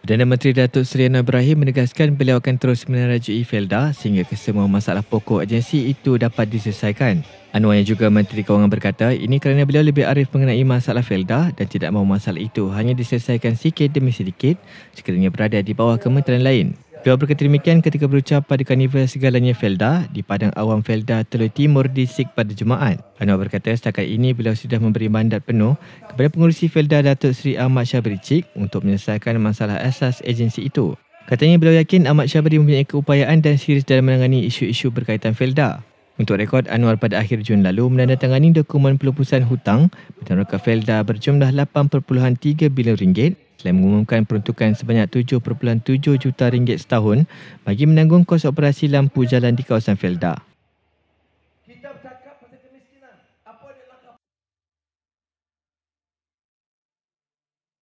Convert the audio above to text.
Perdana Menteri Datuk Seri Anwar Ibrahim menegaskan beliau akan terus menerajui Felda sehingga kesemua masalah pokok agensi itu dapat diselesaikan. Anwar yang juga Menteri Kewangan berkata ini kerana beliau lebih arif mengenai masalah Felda dan tidak mahu masalah itu hanya diselesaikan sikit demi sedikit sekiranya berada di bawah kementerian lain. Beliau berkata demikian ketika berucap pada karnival segalanya Felda di Padang Awam Felda Teluk Timur di Sik pada Jumaat. Anwar berkata setakat ini beliau sudah memberi mandat penuh kepada pengurusi Felda Datuk Seri Ahmad Syabri Cik untuk menyelesaikan masalah asas agensi itu. Katanya beliau yakin Ahmad Syabri mempunyai keupayaan dan serius dalam menangani isu-isu berkaitan Felda. Untuk rekod, Anwar pada akhir Jun lalu menandatangani dokumen pelupusan hutang bertanggungjawab Felda berjumlah 8.3 bilion ringgit Selain mengumumkan peruntukan sebanyak 7.7 juta ringgit setahun bagi menanggung kos operasi lampu jalan di kawasan Felda.